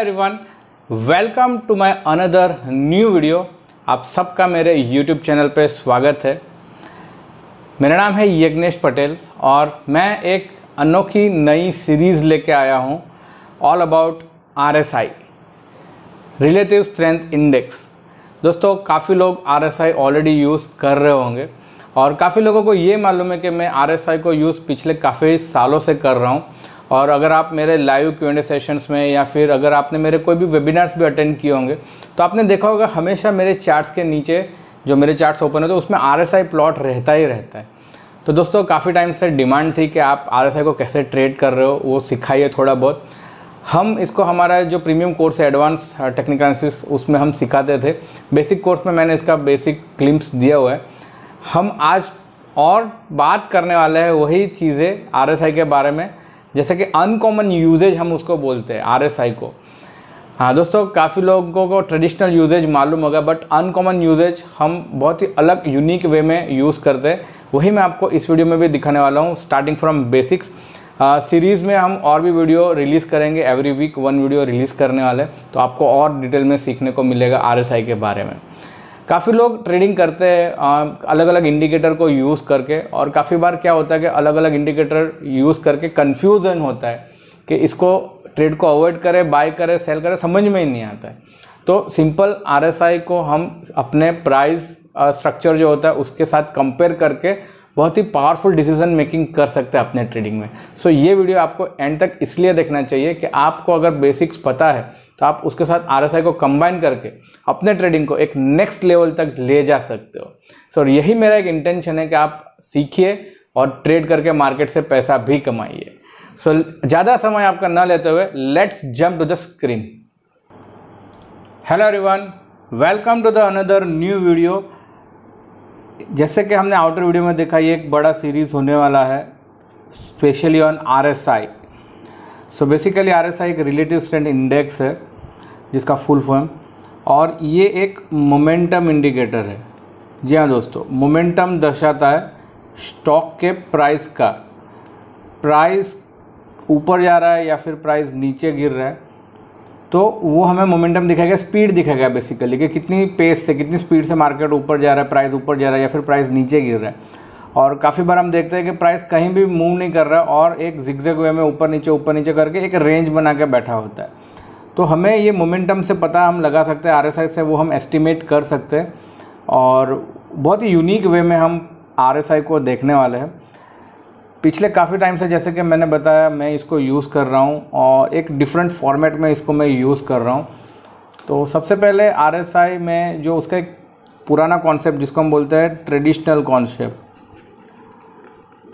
everyone welcome to my another new video आप सबका मेरे यूट्यूब चैनल पे स्वागत है मेरा नाम है यज्ञेश पटेल और मैं एक अनोखी नई सीरीज़ लेके आया हूँ all about RSI relative strength index दोस्तों काफ़ी लोग आरएसआई ऑलरेडी यूज़ कर रहे होंगे और काफ़ी लोगों को ये मालूम है कि मैं आई को यूज़ पिछले काफ़ी सालों से कर रहा हूँ और अगर आप मेरे लाइव क्यू एंड सेशंस में या फिर अगर आपने मेरे कोई भी वेबिनार्स भी अटेंड किए होंगे तो आपने देखा होगा हमेशा मेरे चार्ट्स के नीचे जो मेरे चार्ट्स ओपन होते हैं उसमें आर प्लॉट रहता ही रहता है तो दोस्तों काफ़ी टाइम से डिमांड थी कि आप आर को कैसे ट्रेड कर रहे हो वो सिखाइए थोड़ा बहुत हम इसको हमारा जो प्रीमियम कोर्स है एडवांस टेक्निकल एनालिसिस उसमें हम सिखाते थे बेसिक कोर्स में मैंने इसका बेसिक क्लिम्स दिया हुआ है हम आज और बात करने वाले हैं वही चीज़ें आर के बारे में जैसे कि अनकॉमन यूजेज हम उसको बोलते हैं आरएसआई को हाँ दोस्तों काफ़ी लोगों को ट्रेडिशनल यूजेज मालूम होगा बट अनकॉमन यूजेज हम बहुत ही अलग यूनिक वे में यूज़ करते हैं वही मैं आपको इस वीडियो में भी दिखाने वाला हूँ स्टार्टिंग फ्रॉम बेसिक्स सीरीज़ में हम और भी वीडियो रिलीज़ करेंगे every week one video release करने वाले तो आपको और डिटेल में सीखने को मिलेगा आर के बारे में काफ़ी लोग ट्रेडिंग करते हैं अलग अलग इंडिकेटर को यूज़ करके और काफ़ी बार क्या होता है कि अलग अलग इंडिकेटर यूज़ करके कन्फ्यूज़न होता है कि इसको ट्रेड को अवॉइड करें बाय करें सेल करें समझ में ही नहीं आता है तो सिंपल आर को हम अपने प्राइस स्ट्रक्चर uh, जो होता है उसके साथ कंपेयर करके बहुत ही पावरफुल डिसीजन मेकिंग कर सकते हैं अपने ट्रेडिंग में सो so, ये वीडियो आपको एंड तक इसलिए देखना चाहिए कि आपको अगर बेसिक्स पता है तो आप उसके साथ आर को कंबाइन करके अपने ट्रेडिंग को एक नेक्स्ट लेवल तक ले जा सकते हो सो so, यही मेरा एक इंटेंशन है कि आप सीखिए और ट्रेड करके मार्केट से पैसा भी कमाइए सो so, ज़्यादा समय आपका ना लेते हुए let's jump to the screen hello everyone welcome to the another new video जैसे कि हमने आउटर वीडियो में देखा ये एक बड़ा सीरीज़ होने वाला है specially on R S I so basically R S I एक रिलेटिव स्ट्रेंथ इंडेक्स है जिसका फुल फॉर्म और ये एक मोमेंटम इंडिकेटर है जी हाँ दोस्तों मोमेंटम दर्शाता है स्टॉक के प्राइस का प्राइस ऊपर जा रहा है या फिर प्राइस नीचे गिर रहा है तो वो हमें मोमेंटम दिखाएगा स्पीड दिखाएगा बेसिकली कि कितनी पेस से कितनी स्पीड से मार्केट ऊपर जा रहा है प्राइस ऊपर जा रहा है या फिर प्राइस नीचे गिर रहा है और काफ़ी बार हम देखते हैं कि प्राइस कहीं भी मूव नहीं कर रहा है और एक जिगजग वे में ऊपर नीचे ऊपर नीचे करके एक रेंज बना के बैठा होता है तो हमें ये मोमेंटम से पता हम लगा सकते हैं आर से वो हम एस्टिमेट कर सकते हैं और बहुत ही यूनिक वे में हम आर को देखने वाले हैं पिछले काफ़ी टाइम से जैसे कि मैंने बताया मैं इसको यूज़ कर रहा हूँ और एक डिफरेंट फॉर्मेट में इसको मैं यूज़ कर रहा हूँ तो सबसे पहले आर में जो उसका एक पुराना कॉन्सेप्ट जिसको हम बोलते हैं ट्रेडिशनल कॉन्सेप्ट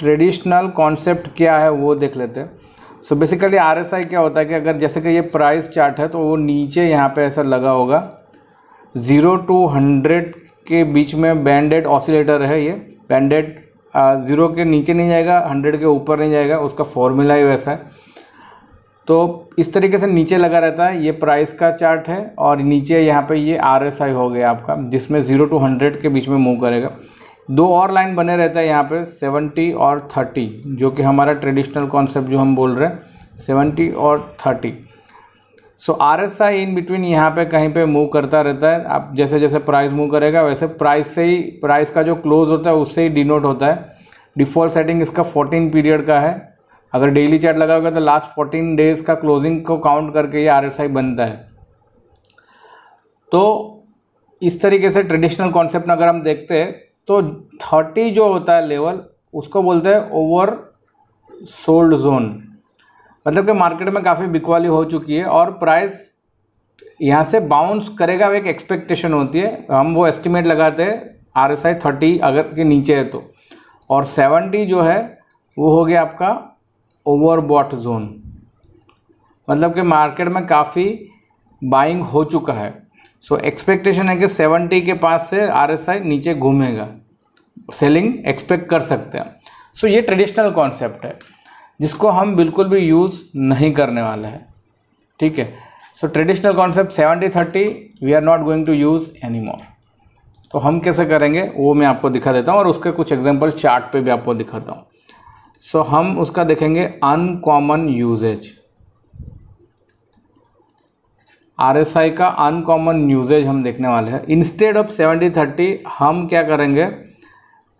ट्रेडिशनल कॉन्सेप्ट क्या है वो देख लेते हैं सो बेसिकली आर क्या होता है कि अगर जैसे कि ये प्राइस चार्ट है तो वो नीचे यहाँ पे ऐसा लगा होगा ज़ीरो टू हंड्रेड के बीच में बैंडेड ऑसिलेटर है ये बैंडेड ज़ीरो के नीचे नहीं जाएगा हंड्रेड के ऊपर नहीं जाएगा उसका फॉर्मूला ही वैसा है तो इस तरीके से नीचे लगा रहता है ये प्राइस का चार्ट है और नीचे यहाँ पे ये आर एस आई हो गया आपका जिसमें ज़ीरो टू हंड्रेड के बीच में मूव करेगा दो और लाइन बने रहता है यहाँ पे सेवेंटी और थर्टी जो कि हमारा ट्रेडिशनल कॉन्सेप्ट जो हम बोल रहे हैं सेवेंटी और thirty so R S I in between यहाँ पे कहीं पे मूव करता रहता है आप जैसे जैसे प्राइस मूव करेगा वैसे प्राइस से ही प्राइस का जो क्लोज होता है उससे ही डिनोट होता है डिफ़ॉल्ट सेटिंग इसका 14 पीरियड का है अगर डेली चार्ट लगा होगा तो लास्ट 14 डेज का क्लोजिंग को काउंट करके ये आर बनता है तो इस तरीके से ट्रेडिशनल कॉन्सेप्ट अगर हम देखते हैं तो थर्टी जो होता है लेवल उसको बोलते हैं ओवर सोल्ड जोन मतलब कि मार्केट में काफ़ी बिकवाली हो चुकी है और प्राइस यहाँ से बाउंस करेगा एक एक्सपेक्टेशन होती है हम वो एस्टिमेट लगाते हैं आर एस आई थर्टी अगर के नीचे है तो और सेवेंटी जो है वो हो गया आपका ओवरबॉट जोन मतलब कि मार्केट में काफ़ी बाइंग हो चुका है सो so, एक्सपेक्टेशन है कि सेवेंटी के पास से आर एस आई नीचे घूमेगा सेलिंग एक्सपेक्ट कर सकते हैं सो so, ये ट्रेडिशनल कॉन्सेप्ट है जिसको हम बिल्कुल भी यूज़ नहीं करने वाले हैं ठीक है so traditional concept seventy thirty we are not going to use any more तो हम कैसे करेंगे वो मैं आपको दिखा देता हूँ और उसके कुछ एग्जाम्पल चार्ट पे भी आपको दिखाता हूँ सो so, हम उसका देखेंगे uncommon usages R S I का अनकॉमन यूजेज हम देखने वाले हैं इंस्टेड ऑफ सेवेंटी थर्टी हम क्या करेंगे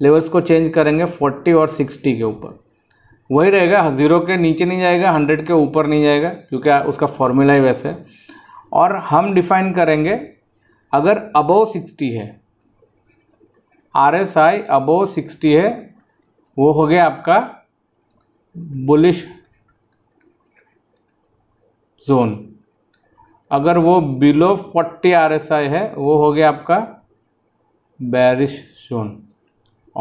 लेवल्स को चेंज करेंगे फोर्टी और सिक्सटी के ऊपर वही रहेगा ज़ीरो के नीचे नहीं जाएगा हंड्रेड के ऊपर नहीं जाएगा क्योंकि उसका फॉर्मूला ही वैसे है और हम डिफाइन करेंगे अगर अबो सिक्सटी है R S I above sixty है वो हो गया आपका बुलिश जोन अगर वो below forty R S I है वो हो गया आपका बैरिश जोन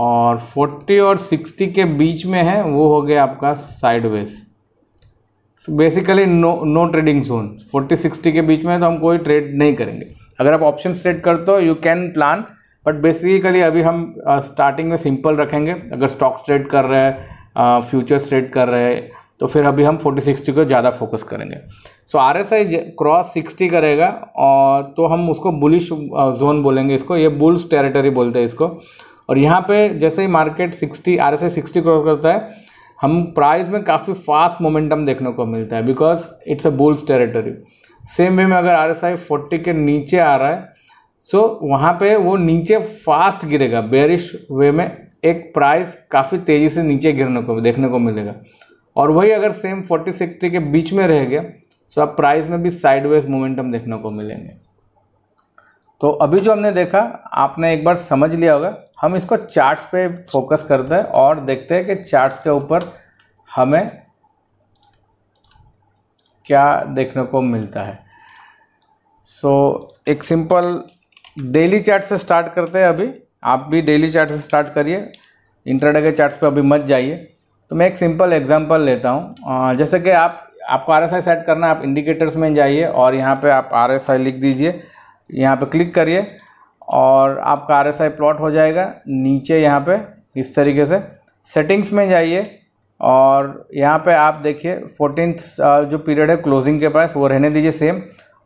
और 40 और 60 के बीच में है वो हो गया आपका sideways basically no no trading zone 40 60 के बीच में तो हम कोई ट्रेड नहीं करेंगे अगर आप ऑप्शन ट्रेड करते हो you can plan but basically अभी हम स्टार्टिंग में सिंपल रखेंगे अगर स्टॉक्स ट्रेड कर रहे हैं फ्यूचर्स ट्रेड कर रहे हैं तो फिर अभी हम फोर्टी सिक्सटी को ज़्यादा फोकस करेंगे so R S I cross sixty करेगा और तो हम उसको बुलिश जोन बोलेंगे इसको ये बुल्स टेरिटरी बोलते हैं इसको और यहाँ पे जैसे ही market sixty R S I sixty cross करता है हम प्राइस में काफ़ी फास्ट मोमेंटम देखने को मिलता है because it's a bulls territory same way में अगर आर एस आई फोर्टी के नीचे आ रहा है सो so, वहाँ पे वो नीचे फास्ट गिरेगा बेरिश वे में एक प्राइस काफ़ी तेज़ी से नीचे गिरने को देखने को मिलेगा और वही अगर सेम फोर्टी सिक्सटी के बीच में रह गया सो आप प्राइस में भी साइडवेज मोमेंटम देखने को मिलेंगे तो अभी जो हमने देखा आपने एक बार समझ लिया होगा हम इसको चार्ट्स पे फोकस करते हैं और देखते हैं कि चार्ट्स के ऊपर हमें क्या देखने को मिलता है सो so, एक सिंपल डेली चार्ट से स्टार्ट करते हैं अभी आप भी डेली चार्ट से स्टार्ट करिए इंटरडे के चार्ट्स पे अभी मत जाइए तो मैं एक सिंपल एग्जांपल लेता हूँ जैसे कि आप आपको आर सेट करना है आप इंडिकेटर्स में जाइए और यहाँ पे आप आर लिख दीजिए यहाँ पे क्लिक करिए और आपका आर एस आई प्लॉट हो जाएगा नीचे यहाँ पे इस तरीके से सेटिंग्स में जाइए और यहाँ पे आप देखिए फोर्टीन जो पीरियड है क्लोजिंग के पास वो रहने दीजिए सेम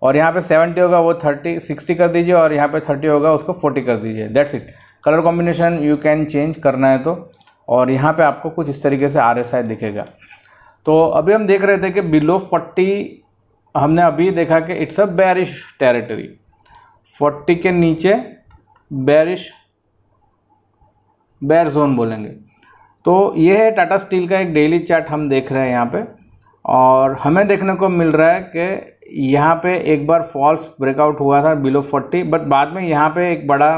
और यहाँ पे सेवेंटी होगा वो थर्टी सिक्सटी कर दीजिए और यहाँ पे थर्टी होगा उसको फोर्टी कर दीजिए that's it colour combination you can change करना है तो और यहाँ पर आपको कुछ इस तरीके से आर एस आई दिखेगा तो अभी हम देख रहे थे कि बिलो फोर्टी हमने अभी देखा कि it's a bearish territory forty के नीचे बैरिश बैर जोन बोलेंगे तो ये है टाटा स्टील का एक डेली चार्ट हम देख रहे हैं यहाँ पे और हमें देखने को मिल रहा है कि यहाँ पे एक बार फॉल्स ब्रेकआउट हुआ था बिलो 40 बट बाद में यहाँ पे एक बड़ा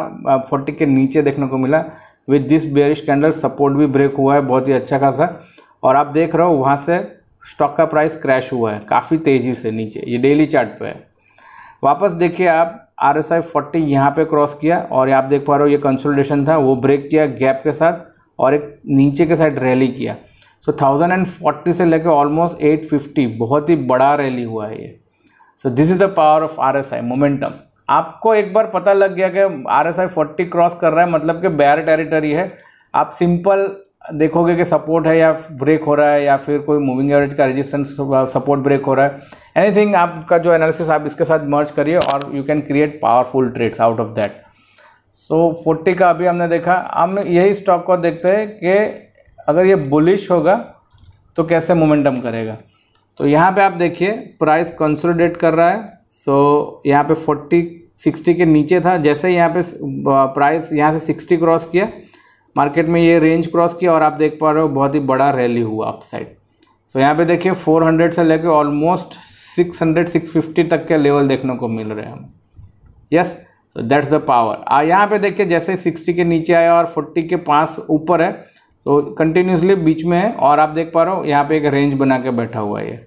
40 के नीचे देखने को मिला with this bearish candle support भी ब्रेक हुआ है बहुत ही अच्छा खासा और आप देख रहे हो वहाँ से स्टॉक का प्राइस क्रैश हुआ है काफ़ी तेज़ी से नीचे ये डेली चार्ट है वापस देखिए आप आर एस आई फोर्टी यहाँ पर क्रॉस किया और आप देख पा रहे हो ये कंसोलिडेशन था वो ब्रेक किया गैप के साथ और एक नीचे के साइड रैली किया सो थाउजेंड एंड फोर्टी से लेकर ऑलमोस्ट एट फिफ्टी बहुत ही बड़ा रैली हुआ है ये so this is the power of R S I momentum आपको एक बार पता लग गया कि R S I forty cross कर रहा है मतलब कि बैर टेरिटरी है आप सिंपल देखोगे कि सपोर्ट है या ब्रेक हो रहा है या फिर कोई मूविंग एवरेज का रजिस्टेंस सपोर्ट ब्रेक हो रहा है एनीथिंग आपका जो एनालिसिस आप इसके साथ मर्ज करिए और you can create powerful trades out of that so forty का अभी हमने देखा हम यही स्टॉक को देखते हैं कि अगर ये बुलिश होगा तो कैसे मोमेंटम करेगा तो यहाँ पे आप देखिए प्राइस कंसोलिडेट कर रहा है सो so, यहाँ पे 40 60 के नीचे था जैसे यहाँ पे प्राइस यहाँ से 60 क्रॉस किया मार्केट में ये रेंज क्रॉस किया और आप देख पा रहे हो बहुत ही बड़ा रैली हुआ अपसाइड सो यहाँ पे देखिए 400 से लेके ऑलमोस्ट 600 650 तक के लेवल देखने को मिल रहे हैं हम yes so that's the power ah यहाँ पे देखिए जैसे 60 के नीचे आया और 40 के पास ऊपर है तो कंटिन्यूसली बीच में है और आप देख पा रहे हो यहाँ पे एक रेंज बना के बैठा हुआ है ये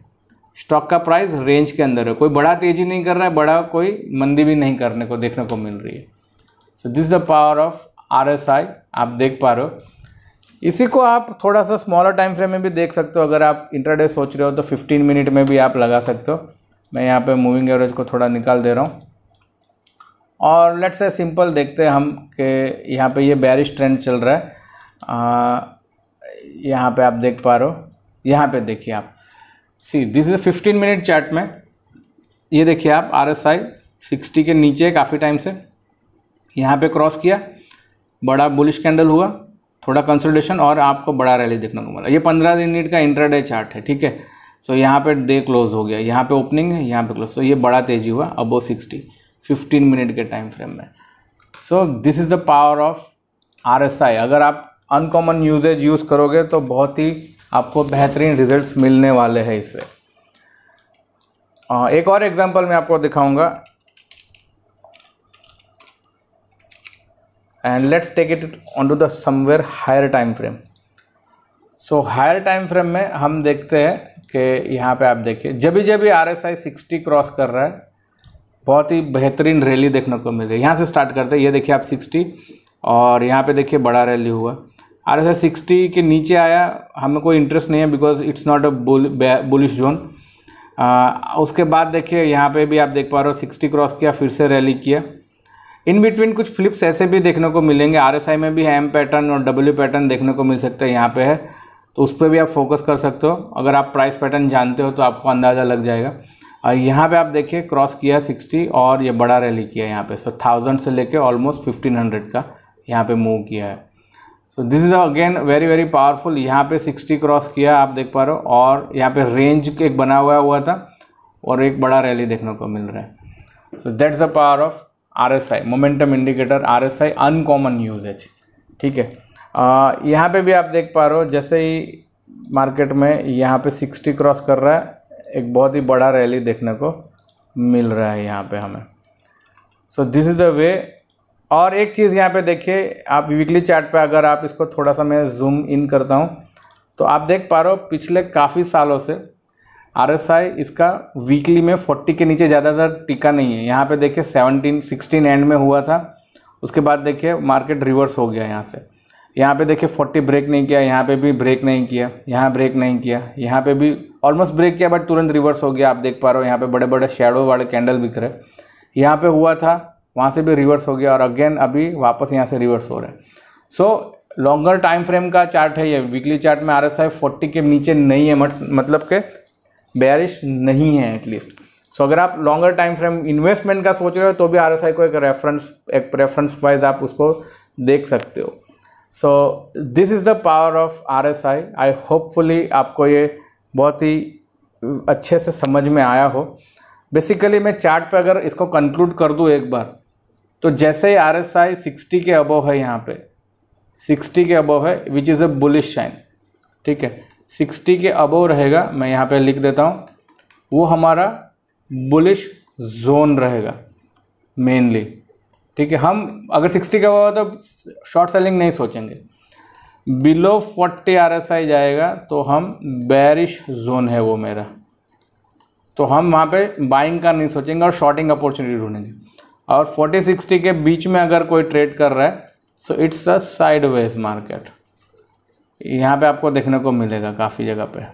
स्टॉक का प्राइस रेंज के अंदर है कोई बड़ा तेज़ी नहीं कर रहा है बड़ा कोई मंदी भी नहीं करने को देखने को मिल रही है so this the power of R आप देख पा रहे हो इसी को आप थोड़ा सा स्मॉलर टाइम फ्रेम में भी देख सकते हो अगर आप इंटरडे सोच रहे हो तो 15 मिनट में भी आप लगा सकते हो मैं यहाँ पे मूविंग एवरेज को थोड़ा निकाल दे रहा हूँ और लेट्स से सिंपल देखते हैं हम कि यहाँ पे ये बैरिश ट्रेंड चल रहा है यहाँ पे आप देख पा रहे हो यहाँ पे देखिए आप see this is fifteen minute chart में ये देखिए आप आर एस आई सिक्सटी के नीचे काफ़ी टाइम से यहाँ पर क्रॉस किया बड़ा बुलिश कैंडल हुआ थोड़ा कंसोलिडेशन और आपको बड़ा रैली देखने को मिला ये पंद्रह दिन नीट का इंट्राडे चार्ट है ठीक है सो so, यहाँ पे डे क्लोज हो गया यहाँ पे ओपनिंग है यहाँ पे क्लोज सो so, ये बड़ा तेजी हुआ अबो सिक्सटी फिफ्टीन मिनट के टाइम फ्रेम में so this is the power of R अगर आप अनकॉमन यूजेज यूज़ करोगे तो बहुत ही आपको बेहतरीन रिजल्ट्स मिलने वाले हैं इससे एक और एग्जांपल मैं आपको दिखाऊंगा and and let's it on onto the somewhere higher time frame so higher time frame में हम देखते हैं कि यहाँ पे आप देखिए जब भी जब भी R S I sixty cross कर रहा है बहुत ही बेहतरीन रैली देखने को मिल रही है यहाँ से स्टार्ट करते हैं ये देखिए आप सिक्सटी और यहाँ पे देखिए बड़ा रैली हुआ आर एस आई सिक्सटी के नीचे आया हमें कोई इंटरेस्ट नहीं है because it's not a bullish zone उसके बाद देखिए यहाँ पे भी आप देख पा रहे हो सिक्सटी क्रॉस किया फिर से रैली किया इन बिटवीन कुछ फ्लिप्स ऐसे भी देखने को मिलेंगे आरएसआई में भी एम पैटर्न और डब्ल्यू पैटर्न देखने को मिल सकता है यहाँ पे है तो उस पर भी आप फोकस कर सकते हो अगर आप प्राइस पैटर्न जानते हो तो आपको अंदाज़ा लग जाएगा और यहाँ पर आप देखिए क्रॉस किया सिक्सटी और ये बड़ा रैली किया यहाँ पर सो थाउजेंड से लेकर ऑलमोस्ट फिफ्टीन हंड्रेड का यहाँ पर मूव किया है so this is again very very powerful यहाँ पे सिक्सटी क्रॉस किया आप देख पा रहे हो और यहाँ पे रेंज एक बना हुआ हुआ था और एक बड़ा रैली देखने को मिल रहा है so that's the power of R S I momentum indicator R S I uncommon usages ठीक है यहाँ पे भी आप देख पा रहे हो जैसे ही मार्केट में यहाँ पे सिक्सटी क्रॉस कर रहा है एक बहुत ही बड़ा रैली देखने को मिल रहा है यहाँ पे हमें सो दिस इज़ अ वे और एक चीज़ यहाँ पे देखिए आप वीकली चार्ट पे अगर आप इसको थोड़ा सा मैं जूम इन करता हूँ तो आप देख पा रहे हो पिछले काफ़ी सालों से आरएसआई इसका वीकली में 40 के नीचे ज़्यादातर टिका नहीं है यहाँ पे देखिए 17 16 एंड में हुआ था उसके बाद देखिए मार्केट रिवर्स हो गया यहाँ से यहाँ पे देखिए 40 ब्रेक नहीं किया यहाँ पे भी ब्रेक नहीं किया यहाँ ब्रेक नहीं किया यहाँ पे भी ऑलमोस्ट ब्रेक किया बट तुरंत रिवर्स हो गया आप देख पा रहे हो यहाँ पर बड़े बड़े शेडो वाले कैंडल बिक रहे यहाँ पर हुआ था वहाँ से भी रिवर्स हो गया और अगेन अभी वापस यहाँ से रिवर्स हो रहे हैं सो लॉन्गर टाइम फ्रेम का चार्ट है ये वीकली चार्ट में आर एस के नीचे नहीं है मतलब के बैरिश नहीं है एटलीस्ट सो so, अगर आप लॉन्गर टाइम फ्रेम इन्वेस्टमेंट का सोच रहे हो तो भी आर को एक रेफरेंस एक प्रेफरेंस वाइज आप उसको देख सकते हो so this is the power of R S I I hopefully आपको ये बहुत ही अच्छे से समझ में आया हो बेसिकली मैं चार्ट पे अगर इसको कंक्लूड कर दूँ एक बार तो जैसे ही आर एस आई सिक्सटी के अबव है यहाँ पे सिक्सटी के अबव है which is a bullish sign ठीक है सिक्सटी के अबो रहेगा मैं यहाँ पे लिख देता हूँ वो हमारा बुलिश जोन रहेगा मेनली ठीक है हम अगर सिक्सटी का हुआ तो शॉर्ट सेलिंग नहीं सोचेंगे below forty R S I जाएगा तो हम बैरिश जोन है वो मेरा तो हम वहाँ पे बाइंग का नहीं सोचेंगे और शॉर्टिंग अपॉर्चुनिटी ढूंढेंगे और फोर्टी सिक्सटी के बीच में अगर कोई ट्रेड कर रहा है so it's a sideways market यहाँ पे आपको देखने को मिलेगा काफ़ी जगह पे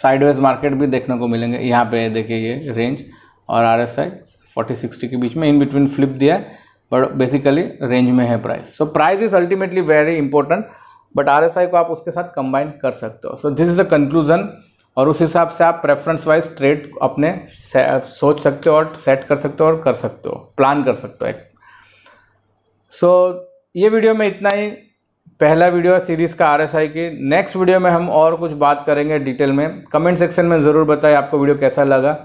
साइडवेज मार्केट भी देखने को मिलेंगे यहाँ पे देखिए ये रेंज और R S I forty sixty के बीच में इन बिटवीन फ्लिप दिया है बट बेसिकली रेंज में है price so price is ultimately very important but R S I को आप उसके साथ कंबाइन कर सकते हो so this is a conclusion और उस हिसाब से आप प्रेफरेंस वाइज ट्रेड अपने सोच सकते हो और सेट कर सकते हो और कर सकते हो प्लान कर सकते हो एक सो so, ये वीडियो में इतना ही पहला वीडियो है सीरीज़ का आर की नेक्स्ट वीडियो में हम और कुछ बात करेंगे डिटेल में कमेंट सेक्शन में ज़रूर बताएं आपको वीडियो कैसा लगा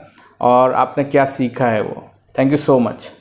और आपने क्या सीखा है वो थैंक यू सो मच